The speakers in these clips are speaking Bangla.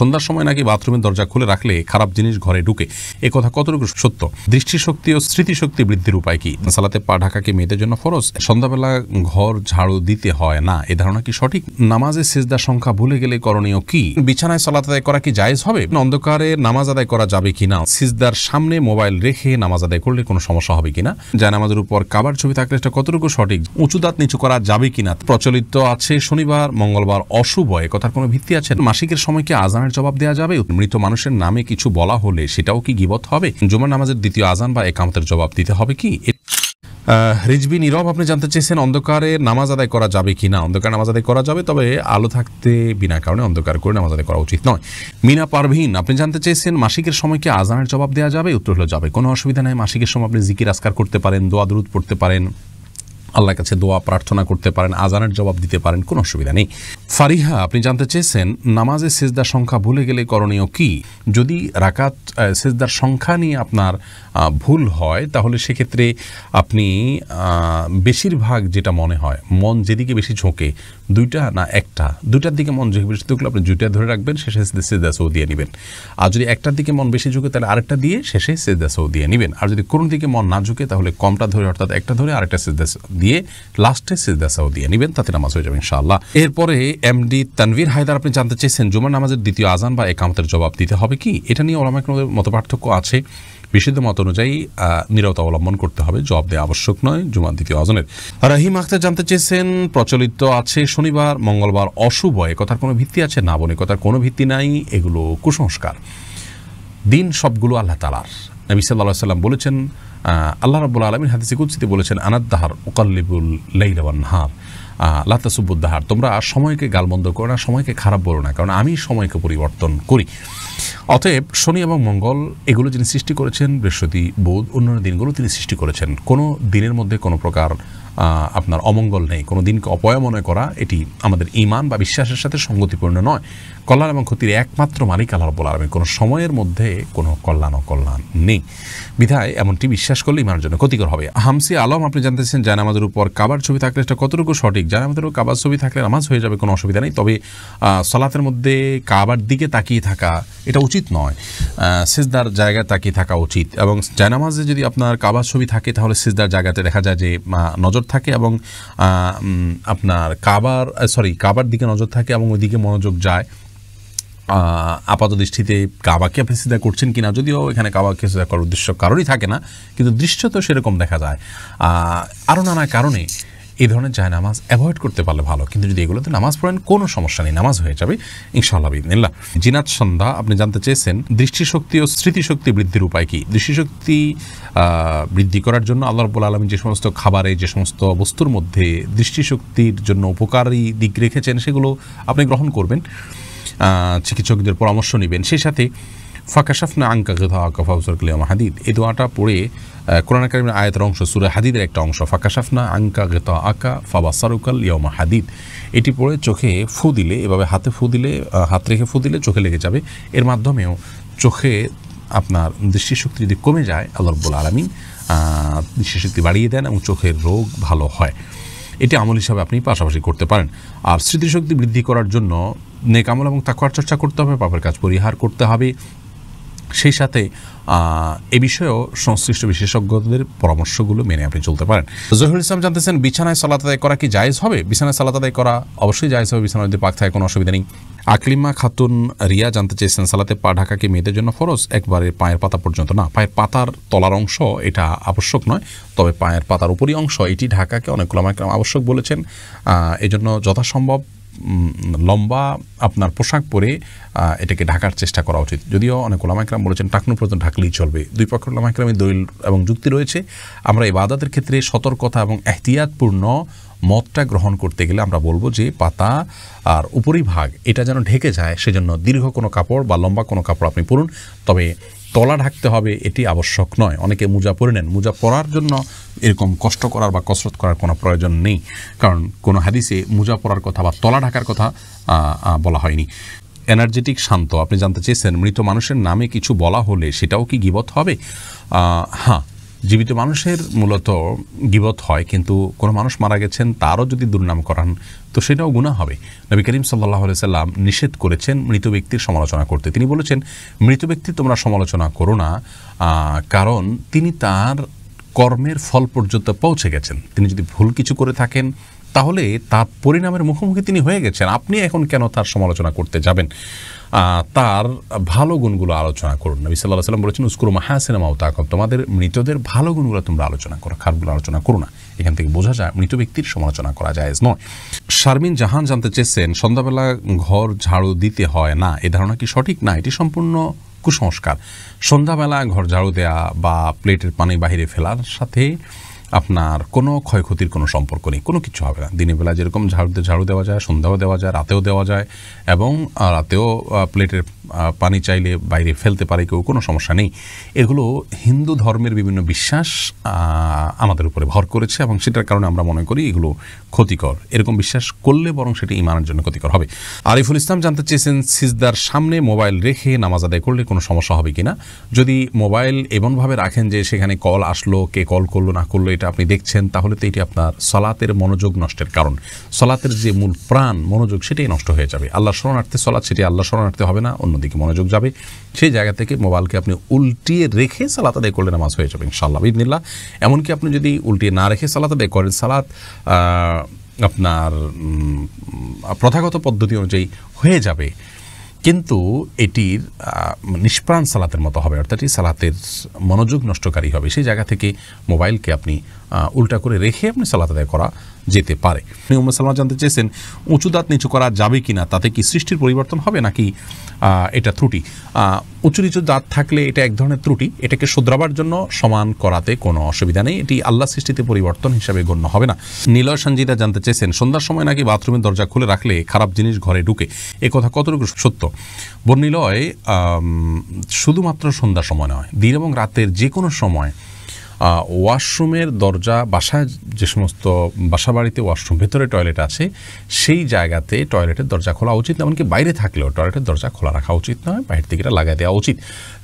সন্ধ্যার সময় নাকি বাথরুমের দরজা খুলে রাখলে খারাপ জিনিস ঘরে ঢুকে এ কথা কতটুকু সত্য দৃষ্টিশক্তি ও স্মৃতিশক্তি বৃদ্ধির উপায় কি সালাতে পা ঢাকাকে মেয়েদের জন্য ফরজ সন্ধ্যাবেলা ঘর ঝাড়ু দিতে হয় না এ ধারণা কি সঠিক নামাজে সেজদার সংখ্যা ভুলে গেলে করণীয় কি বিছানায় সালাত আদায় করা কি জায়েজ হবে অন্ধকারে নামাজ আদায় করা যাবে কি না সিজদার সামনে মোবাইল রেখে নামাজ আদায় করলে কোনো সমস্যা হবে কিনা যা নামাজের উপর কাবার ছবি থাকলে সেটা কতটুকু সঠিক উঁচু দাঁত নিচু করা যাবে কিনা প্রচলিত আছে শনিবার মঙ্গলবার অশুভ এ কথার কোনো ভিত্তি আছে মাসিকের সময় কি আজ আজানের জবাব দেওয়া যাবে মৃত মানুষের নামে কিছু বলা হলে সেটাও কি গিবত হবে জুমার নামাজের দ্বিতীয় আজান বা একামতের জবাব দিতে হবে কি রিজবি নীরব আপনি জানতে চেয়েছেন অন্ধকারে নামাজ আদায় করা যাবে কি না অন্ধকার নামাজ আদায় করা যাবে তবে আলো থাকতে বিনা কারণে অন্ধকার করে নামাজ আদায় করা উচিত নয় মিনা পারভিন আপনি জানতে চেয়েছেন মাসিকের সময় কি আজানের জবাব দেওয়া যাবে উত্তর হলো যাবে কোনো অসুবিধা নেই মাসিকের সময় আপনি জিকির আসকার করতে পারেন দোয়া দূরত পড়তে পারেন আল্লাহর কাছে দোয়া প্রার্থনা করতে পারেন আজানের জবাব দিতে পারেন কোনো অসুবিধা নেই ফারিহা আপনি জানতে চেয়েছেন নামাজে সেজদার সংখ্যা ভুলে গেলে করণীয় কি যদি রাকাত সেজদার সংখ্যা নিয়ে আপনার ভুল হয় তাহলে সেক্ষেত্রে আপনি বেশিরভাগ যেটা মনে হয় মন যেদিকে বেশি ঝোঁকে দুইটা না একটা দুইটার দিকে মন ঝুঁকে বেশি থাকলে আপনি দুইটা ধরে রাখবেন শেষে সেজদা সৌ দিয়ে নেবেন আর যদি একটার দিকে মন বেশি ঝুঁকে তাহলে আরেকটা দিয়ে শেষে সেজদা সৌ দিয়ে নেবেন আর যদি কোনো দিকে মন না ঝুঁকে তাহলে কমটা ধরে অর্থাৎ একটা ধরে আরেকটা সেজদা দিয়ে দিয়ে লাস্টে সিজদা সাউদিয়া দিয়ে নেবেন তাতে নামাজ হয়ে যাবে ইনশাআল্লাহ এরপরে এমডি তানভীর হায়দার আপনি জানতে চেয়েছেন জুমার নামাজের দ্বিতীয় আজান বা একামতের জবাব দিতে হবে কি এটা নিয়ে ওলামায় কোনো মত পার্থক্য আছে বিশুদ্ধ মত অনুযায়ী নিরবতা অবলম্বন করতে হবে জবাব দেওয়া আবশ্যক নয় জুমার দ্বিতীয় আজনের রাহিম আখতার জানতে চেয়েছেন প্রচলিত আছে শনিবার মঙ্গলবার অশুভ একথার কোনো ভিত্তি আছে না বোন একথার কোনো ভিত্তি নাই এগুলো কুসংস্কার দিন সবগুলো আল্লাহ তালার নবী সাল্লাহ সাল্লাম বলেছেন আল্লাহ রাবুল আলমিন হাদিসি কুদ্সিতে বলেছেন উকাল্লিবুল ওকাল্লিবুল হার লাতা সুবুদ্দাহার তোমরা সময়কে গালবন্ধ করো না সময়কে খারাপ বলো না কারণ আমি সময়কে পরিবর্তন করি অতএব শনি এবং মঙ্গল এগুলো যিনি সৃষ্টি করেছেন বৃহস্পতি বোধ অন্যান্য দিনগুলো তিনি সৃষ্টি করেছেন কোনো দিনের মধ্যে কোনো প্রকার আপনার অমঙ্গল নেই কোনো দিনকে অপয় মনে করা এটি আমাদের ইমান বা বিশ্বাসের সাথে সঙ্গতিপূর্ণ নয় কল্যাণ এবং ক্ষতির একমাত্র মালিক আল্লাহ রব্বুল আলমী কোনো সময়ের মধ্যে কোনো কল্যাণ অকল্যাণ নেই বিধায় এমনটি বিশ্বাস করলে ইমানের জন্য ক্ষতিকর হবে হামসি আলম আপনি জানতেছেন জান আমাদের উপর কাবার ছবি থাকলে এটা কতটুকু সঠিক জান আমাদের কাবার ছবি থাকলে নামাজ হয়ে যাবে কোনো অসুবিধা নেই তবে সলাতের মধ্যে কাবার দিকে তাকিয়ে থাকা এটা উচিত নয় সিজদার জায়গায় তাকিয়ে থাকা উচিত এবং জায়নামাজে যদি আপনার কাবার ছবি থাকে তাহলে সিজদার জায়গাতে দেখা যায় যে নজর থাকে এবং আপনার কাবার সরি কাবার দিকে নজর থাকে এবং ওইদিকে মনোযোগ যায় আপাত দৃষ্টিতে কাবাকে আপনি সিদ্ধা করছেন কিনা যদিও এখানে কাবাকে সিদ্ধা করার উদ্দেশ্য কারোরই থাকে না কিন্তু দৃশ্য তো সেরকম দেখা যায় আরও নানা কারণে এই ধরনের যায় নামাজ অ্যাভয়েড করতে পারলে ভালো কিন্তু যদি এগুলোতে নামাজ পড়েন কোনো সমস্যা নেই নামাজ হয়ে যাবে ইনশাআল্লাহ বিদিনিল্লা জিনাত সন্ধ্যা আপনি জানতে চেয়েছেন দৃষ্টিশক্তি ও স্মৃতিশক্তি বৃদ্ধির উপায় কি দৃষ্টিশক্তি বৃদ্ধি করার জন্য আল্লাহ রবুল আলমী যে সমস্ত খাবারে যে সমস্ত বস্তুর মধ্যে দৃষ্টিশক্তির জন্য উপকারী দিক রেখেছেন সেগুলো আপনি গ্রহণ করবেন চিকিৎসকদের পরামর্শ নেবেন সেই সাথে ফাকাশাফনা আঙ্কা আকা ফাউসার কালিয়াম হাদিদ এই দোয়াটা পড়ে কোরআন কারিমের আয়তের অংশ সুরে হাদিদের একটা অংশ ফাকাশাফনা আঙ্কা গেতা আকা ফাবাসারুকাল ইয়মা হাদিদ এটি পড়ে চোখে ফু দিলে এভাবে হাতে ফু দিলে হাত রেখে ফু দিলে চোখে লেগে যাবে এর মাধ্যমেও চোখে আপনার দৃষ্টিশক্তি যদি কমে যায় আল্লাহ রব্বুল আলমিন দৃষ্টিশক্তি বাড়িয়ে দেন এবং চোখের রোগ ভালো হয় এটি আমল হিসাবে আপনি পাশাপাশি করতে পারেন আর স্মৃতিশক্তি বৃদ্ধি করার জন্য নেকামল এবং তাকুয়ার চর্চা করতে হবে পাপের কাজ পরিহার করতে হবে সেই সাথে এ বিষয়েও সংশ্লিষ্ট বিশেষজ্ঞদের পরামর্শগুলো মেনে আপনি চলতে পারেন জহির ইসলাম জানতেছেন বিছানায় সালাত আদায় করা কি জায়েজ হবে বিছানায় সালাত আদায় করা অবশ্যই জায়েজ হবে বিছানা যদি পাক থাকে কোনো অসুবিধা নেই আকলিমা খাতুন রিয়া জানতে চেয়েছেন সালাতে পা ঢাকা কি মেয়েদের জন্য ফরজ একবারে পায়ের পাতা পর্যন্ত না পায়ের পাতার তলার অংশ এটা আবশ্যক নয় তবে পায়ের পাতার উপরই অংশ এটি ঢাকাকে অনেকগুলো ওলামাইকরাম আবশ্যক বলেছেন এজন্য যথাসম্ভব লম্বা আপনার পোশাক পরে এটাকে ঢাকার চেষ্টা করা উচিত যদিও অনেক ওলামাইকরাম বলেছেন টাকনু পর্যন্ত ঢাকলেই চলবে দুই পক্ষের ওলামাইকরামের দলিল এবং যুক্তি রয়েছে আমরা এই বাদাতের ক্ষেত্রে সতর্কতা এবং এহতিয়াতপূর্ণ মদটা গ্রহণ করতে গেলে আমরা বলবো যে পাতা আর উপরিভাগ এটা যেন ঢেকে যায় সেজন্য দীর্ঘ কোনো কাপড় বা লম্বা কোনো কাপড় আপনি পরুন তবে তলা ঢাকতে হবে এটি আবশ্যক নয় অনেকে মোজা পরে নেন মোজা পরার জন্য এরকম কষ্ট করার বা কসরত করার কোনো প্রয়োজন নেই কারণ কোনো হাদিসে মোজা পরার কথা বা তলা ঢাকার কথা বলা হয়নি এনার্জেটিক শান্ত আপনি জানতে চেয়েছেন মৃত মানুষের নামে কিছু বলা হলে সেটাও কি গিবত হবে হ্যাঁ জীবিত মানুষের মূলত গিবত হয় কিন্তু কোনো মানুষ মারা গেছেন তারও যদি দুর্নাম করান তো সেটাও গুণা হবে নবী করিম সাল্লাহ সাল্লাম নিষেধ করেছেন মৃত ব্যক্তির সমালোচনা করতে তিনি বলেছেন মৃত ব্যক্তি তোমরা সমালোচনা করো না কারণ তিনি তার কর্মের ফল পর্যন্ত পৌঁছে গেছেন তিনি যদি ভুল কিছু করে থাকেন তাহলে তা পরিণামের মুখোমুখি তিনি হয়ে গেছেন আপনি এখন কেন তার সমালোচনা করতে যাবেন তার ভালো গুণগুলো আলোচনা করুন নবী সাল্লাহ সাল্লাম বলেছেন উস্কুর তা মাউতাকব তোমাদের মৃতদের ভালো গুণগুলো তোমরা আলোচনা করো খারাপগুলো আলোচনা করো না এখান থেকে বোঝা যায় মৃত ব্যক্তির সমালোচনা করা যায় নয় শারমিন জাহান জানতে চেয়েছেন সন্ধ্যাবেলা ঘর ঝাড়ু দিতে হয় না এ ধারণা কি সঠিক না এটি সম্পূর্ণ কুসংস্কার সন্ধ্যাবেলা ঘর ঝাড়ু দেয়া বা প্লেটের পানি বাহিরে ফেলার সাথে আপনার কোনো ক্ষয়ক্ষতির কোনো সম্পর্ক নেই কোনো কিছু হবে না দিনের বেলা যেরকম ঝাড়ুতে ঝাড়ু দেওয়া যায় সন্ধ্যাও দেওয়া যায় রাতেও দেওয়া যায় এবং রাতেও প্লেটের পানি চাইলে বাইরে ফেলতে পারে কেউ কোনো সমস্যা নেই এগুলো হিন্দু ধর্মের বিভিন্ন বিশ্বাস আমাদের উপরে ভর করেছে এবং সেটার কারণে আমরা মনে করি এগুলো ক্ষতিকর এরকম বিশ্বাস করলে বরং সেটি ইমানের জন্য ক্ষতিকর হবে আরিফুল ইসলাম জানতে চেয়েছেন সিজদার সামনে মোবাইল রেখে নামাজ আদায় করলে কোনো সমস্যা হবে কি না যদি মোবাইল এমনভাবে রাখেন যে সেখানে কল আসলো কে কল করলো না করলো এটা আপনি দেখছেন তাহলে তো এটি আপনার সলাতের মনোযোগ নষ্টের কারণ সলাতের যে মূল প্রাণ মনোযোগ সেটাই নষ্ট হয়ে যাবে আল্লাহ শরণার্থে সলাৎ সেটি আল্লাহ শরণার্থে হবে না অন্যদিকে মনোযোগ যাবে সেই জায়গা থেকে মোবাইলকে আপনি উল্টিয়ে রেখে সালাত আদায় করলে নামাজ হয়ে যাবে ইনশাল্লাহ ইবনিল্লা এমনকি আপনি যদি উল্টিয়ে না রেখে সালাত আদায় করেন সালাত আপনার প্রথাগত পদ্ধতি অনুযায়ী হয়ে যাবে কিন্তু এটির নিষ্প্রাণ সালাতের মতো হবে অর্থাৎ এই সালাতের মনোযোগ নষ্টকারী হবে সেই জায়গা থেকে মোবাইলকে আপনি উল্টা করে রেখে আপনি সালাত আদায় করা যেতে পারে উম্মা সালামা জানতে চেয়েছেন উঁচু দাঁত নিচু করা যাবে কি না তাতে কি সৃষ্টির পরিবর্তন হবে নাকি এটা ত্রুটি উঁচু নিচু দাঁত থাকলে এটা এক ধরনের ত্রুটি এটাকে শুধরাবার জন্য সমান করাতে কোনো অসুবিধা নেই এটি আল্লাহ সৃষ্টিতে পরিবর্তন হিসাবে গণ্য হবে না নীলয় সঞ্জিতা জানতে চেয়েছেন সন্ধ্যার সময় নাকি বাথরুমের দরজা খুলে রাখলে খারাপ জিনিস ঘরে ঢুকে এ কথা কতটুকু সত্য বর্ণিলয় শুধুমাত্র সন্ধ্যার সময় নয় দিন এবং রাতের যে কোনো সময় ওয়াশরুমের দরজা বাসা যে সমস্ত বাসা বাড়িতে ওয়াশরুম ভেতরে টয়লেট আছে সেই জায়গাতে টয়লেটের দরজা খোলা উচিত এমনকি বাইরে থাকলেও টয়লেটের দরজা খোলা রাখা উচিত নয় বাইরের দিকে লাগাই দেওয়া উচিত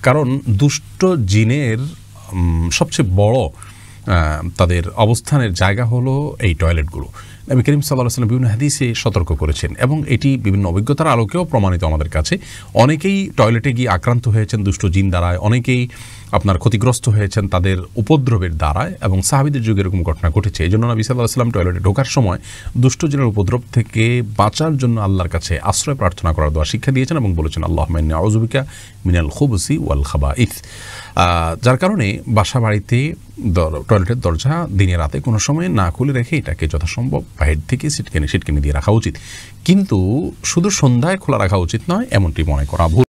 কারণ দুষ্ট জিনের সবচেয়ে বড় তাদের অবস্থানের জায়গা হলো এই টয়লেটগুলো নবী করিম সাল্লাহ সাল্লাম বিভিন্ন হাদিসে সতর্ক করেছেন এবং এটি বিভিন্ন অভিজ্ঞতার আলোকেও প্রমাণিত আমাদের কাছে অনেকেই টয়লেটে গিয়ে আক্রান্ত হয়েছেন দুষ্ট জিন দ্বারায় অনেকেই আপনার ক্ষতিগ্রস্ত হয়েছেন তাদের উপদ্রবের দ্বারায় এবং সাহাবিদের যুগে এরকম ঘটনা ঘটেছে এই জন্য নবী সাল্লাহ সাল্লাম টয়লেটে ঢোকার সময় দুষ্ট জিনের উপদ্রব থেকে বাঁচার জন্য আল্লাহর কাছে আশ্রয় প্রার্থনা করার দেওয়া শিক্ষা দিয়েছেন এবং বলেছেন আল্লাহ আউজুবিকা মিনাল খুবসি ওয়াল খাবা যার কারণে বাসা বাড়িতে টয়লেটের দরজা দিনে রাতে কোনো সময় না খুলে রেখে এটাকে যথাসম্ভব বাইরের থেকে সিটকেনে সিটকেনে দিয়ে রাখা উচিত কিন্তু শুধু সন্ধ্যায় খোলা রাখা উচিত নয় এমনটি মনে করা ভুল